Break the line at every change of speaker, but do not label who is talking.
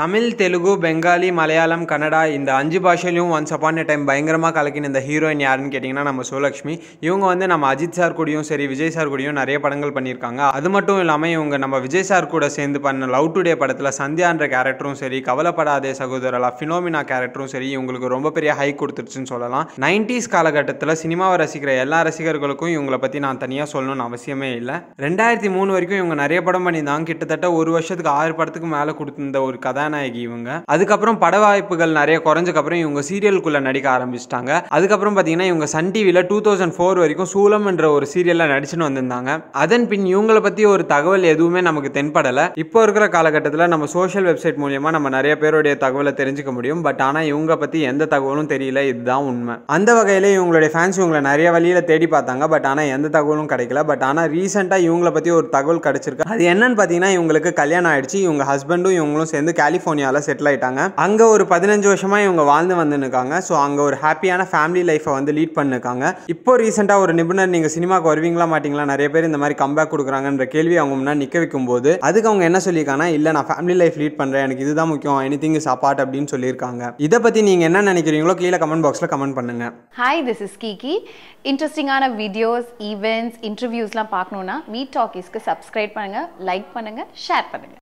தமிழ் தெலுங்கு பெங்காலி மலையாளம் கன்னடா இந்த அஞ்சு பாஷையிலையும் once upon time பயங்கரமாக கலக்கின இந்த ஹீரோயின் யாருன்னு கேட்டிங்கன்னா நம்ம சுலக்ஷ்மி இவங்க வந்து நம்ம அஜித் சார் கூடயும் சரி விஜய் சார் கூடயும் நிறைய படங்கள் பண்ணியிருக்காங்க அது மட்டும் இல்லாமல் இவங்க நம்ம விஜய் சார் கூட சேர்ந்து பண்ண லவ் டுடே படத்தில் சந்தியான்ற கேரக்டரும் சரி கவலைப்படாதே சகோதரலா ஃபினோமினா கேரக்டரும் சரி இவங்களுக்கு ரொம்ப பெரிய ஹை கொடுத்துருச்சுன்னு சொல்லலாம் நைன்டிஸ் காலகட்டத்தில் சினிமாவை ரசிக்கிற எல்லா ரசிகர்களுக்கும் இவங்களை பற்றி நான் தனியாக சொல்லணும்னு அவசியமே இல்லை ரெண்டாயிரத்தி மூணு வரைக்கும் இவங்க நிறைய படம் பண்ணியிருந்தாங்க கிட்டத்தட்ட ஒரு வருஷத்துக்கு ஆறு படத்துக்கு மேலே கொடுத்துருந்த ஒரு கதை கதாநாயகி இவங்க அதுக்கப்புறம் பட வாய்ப்புகள் நிறைய குறைஞ்சக்கப்புறம் இவங்க சீரியலுக்குள்ள நடிக்க ஆரம்பிச்சிட்டாங்க அதுக்கப்புறம் பார்த்தீங்கன்னா இவங்க சன் டிவியில் டூ தௌசண்ட் ஃபோர் வரைக்கும் சூலம் என்ற ஒரு சீரியலில் நடிச்சுன்னு வந்திருந்தாங்க அதன் பின் இவங்களை பற்றி ஒரு தகவல் எதுவுமே நமக்கு தென்படலை இப்போ இருக்கிற காலகட்டத்தில் நம்ம சோஷியல் வெப்சைட் மூலியமா நம்ம நிறைய பேருடைய தகவலை தெரிஞ்சுக்க முடியும் பட் ஆனால் இவங்க பற்றி எந்த தகவலும் தெரியல இதுதான் உண்மை அந்த வகையில் இவங்களுடைய ஃபேன்ஸ் இவங்களை நிறைய வழியில் தேடி பார்த்தாங்க பட் ஆனால் எந்த தகவலும் கிடைக்கல பட் ஆனால் ரீசெண்டாக இவங்களை பற்றி ஒரு தகவல் கிடச்சிருக்கு அது என்னன்னு பார்த்தீங்கன்னா இவங்களுக்கு கல்யாணம் ஆயிடுச்சு இவங்க ஹஸ்பண்டும் இவங்களும் சேர்ந்து கேலி கலிஃபோர்னியாவில் செட்டில் ஆயிட்டாங்க அங்கே ஒரு பதினஞ்சு வருஷமாக இவங்க வாழ்ந்து வந்துருக்காங்க ஸோ அங்கே ஒரு ஹாப்பியான ஃபேமிலி லைஃப்பை வந்து லீட் பண்ணிருக்காங்க இப்போ ரீசெண்டாக ஒரு நிபுணர் நீங்கள் சினிமாவுக்கு வருவீங்களா மாட்டிங்களா நிறைய பேர் இந்த மாதிரி கம்பேக் கொடுக்குறாங்கன்ற கேள்வி அவங்க முன்னாடி நிற்க வைக்கும் போது அதுக்கு அவங்க என்ன சொல்லியிருக்காங்க இல்லை நான் ஃபேமிலி லைஃப் லீட் பண்ணுறேன் எனக்கு இதுதான் முக்கியம் எனி திங் இஸ் அப்பார்ட் அப்படின்னு சொல்லியிருக்காங்க இதை பற்றி நீங்கள் என்ன நினைக்கிறீங்களோ கீழே கமெண்ட் பாக்ஸில் கமெண்ட் பண்ணுங்கள்
ஹாய் திஸ் இஸ் கீகி இன்ட்ரெஸ்டிங்கான வீடியோஸ் ஈவெண்ட்ஸ் இன்டர்வியூஸ்லாம் பார்க்கணுன்னா மீ டாக்கீஸ்க்கு சப்ஸ்கிரைப் பண்ணுங்கள் லைக் பண்ணுங்கள் ஷேர் பண்ணுங்கள்